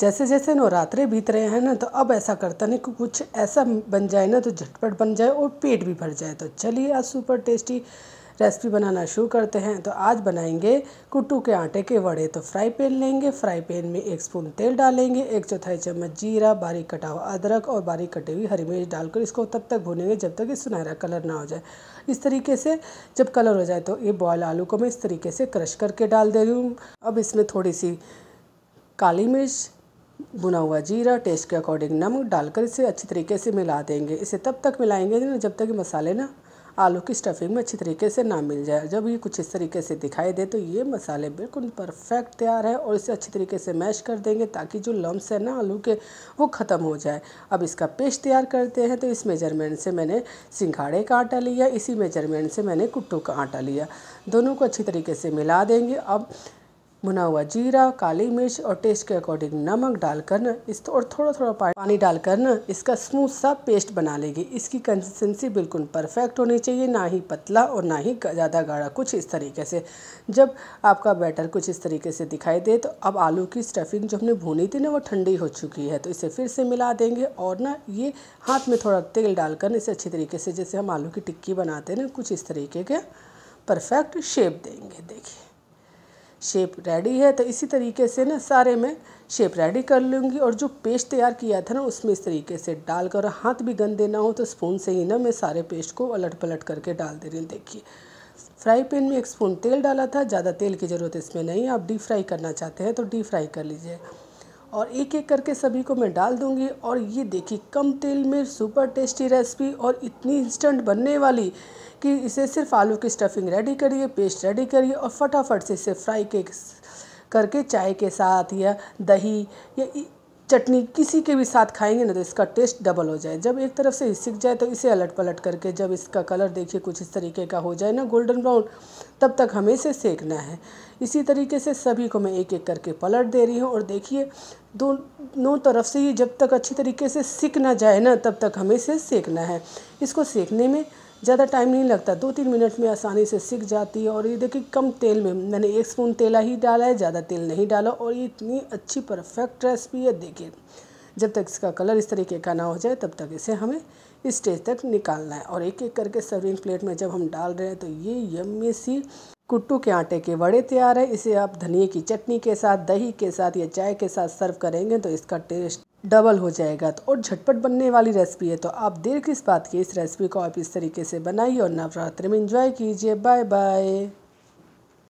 जैसे जैसे नवरात्रे बीत रहे हैं ना तो अब ऐसा करता नहीं कि कुछ ऐसा बन जाए ना तो झटपट बन जाए और पेट भी भर जाए तो चलिए आज सुपर टेस्टी रेसिपी बनाना शुरू करते हैं तो आज बनाएंगे कुट्टू के आटे के वड़े तो फ्राई पैन लेंगे फ्राई पैन में एक स्पून तेल डालेंगे एक चौथाई चम्मच जीरा बारीक कटा हुआ अदरक और बारीक कटी हुई हरी मिर्च डालकर इसको तब तक भूनेंगे जब तक ये सुनहरा कलर ना हो जाए इस तरीके से जब कलर हो जाए तो ये बॉयल आलू को मैं इस तरीके से क्रश करके डाल दे रही हूँ अब इसमें थोड़ी सी काली मिर्च बुना हुआ जीरा टेस्ट के अकॉर्डिंग नमक डालकर इसे अच्छी तरीके से मिला देंगे इसे तब तक मिलाएंगे ना जब तक मसाले ना आलू की स्टफिंग में अच्छी तरीके से ना मिल जाए जब ये कुछ इस तरीके से दिखाई दे तो ये मसाले बिल्कुल परफेक्ट तैयार है और इसे अच्छी तरीके से मैश कर देंगे ताकि जो लम्ब है ना आलू के वो ख़त्म हो जाए अब इसका पेस्ट तैयार करते हैं तो इस मेजरमेंट से मैंने सिंघाड़े का आटा लिया इसी मेजरमेंट से मैंने कुट्टू का आटा लिया दोनों को अच्छी तरीके से मिला देंगे अब भुना हुआ जीरा काली मिर्च और टेस्ट के अकॉर्डिंग नमक डालकर ना इस और थोड़ा थोड़ा पानी डालकर ना इसका स्मूथ सा पेस्ट बना लेगी इसकी कंसिस्टेंसी बिल्कुल परफेक्ट होनी चाहिए ना ही पतला और ना ही ज़्यादा गाढ़ा कुछ इस तरीके से जब आपका बैटर कुछ इस तरीके से दिखाई दे तो अब आलू की स्टफिंग जो हमने भूनी थी ना वो ठंडी हो चुकी है तो इसे फिर से मिला देंगे और ना ये हाथ में थोड़ा तेल डालकर इसे अच्छी तरीके से जैसे हम आलू की टिक्की बनाते हैं ना कुछ इस तरीके के परफेक्ट शेप देंगे देखिए शेप रेडी है तो इसी तरीके से ना सारे में शेप रेडी कर लूँगी और जो पेस्ट तैयार किया था ना उसमें इस तरीके से डाल कर हाथ भी गंदे ना हो तो स्पून से ही ना मैं सारे पेस्ट को अलट पलट करके डाल दे रही हूँ देखिए फ्राई पैन में एक स्पून तेल डाला था ज़्यादा तेल की ज़रूरत इसमें नहीं आप डीप फ्राई करना चाहते हैं तो डीप फ्राई कर लीजिए और एक एक करके सभी को मैं डाल दूंगी और ये देखिए कम तेल में सुपर टेस्टी रेसिपी और इतनी इंस्टेंट बनने वाली कि इसे सिर्फ आलू की स्टफिंग रेडी करिए पेस्ट रेडी करिए और फटाफट से इसे फ्राई के करके चाय के साथ या दही या चटनी किसी के भी साथ खाएंगे ना तो इसका टेस्ट डबल हो जाए जब एक तरफ से सीख जाए तो इसे अलट पलट करके जब इसका कलर देखिए कुछ इस तरीके का हो जाए ना गोल्डन ब्राउन तब तक हमें इसे सेकना है इसी तरीके से सभी को मैं एक एक करके पलट दे रही हूँ और देखिए दोनों तरफ से ही जब तक अच्छी तरीके से सीख ना जाए ना तब तक हमें इसे सेकना है इसको सेकने में ज़्यादा टाइम नहीं लगता दो तीन मिनट में आसानी से सीख जाती है और ये देखिए कम तेल में मैंने एक स्पून तेला ही डाला है ज़्यादा तेल नहीं डाला और ये इतनी अच्छी परफेक्ट रेसिपी है देखिए जब तक इसका कलर इस तरीके का ना हो जाए तब तक इसे हमें इस स्टेज तक निकालना है और एक एक करके सर्विंग प्लेट में जब हम डाल रहे हैं तो ये यम्मी सी कुट्टू के आटे के बड़े तैयार है इसे आप धनिए की चटनी के साथ दही के साथ या चाय के साथ सर्व करेंगे तो इसका टेस्ट डबल हो जाएगा तो और झटपट बनने वाली रेसिपी है तो आप देर किस बात की इस रेसिपी को आप इस तरीके से बनाइए और नवरात्रि में इंजॉय कीजिए बाय बाय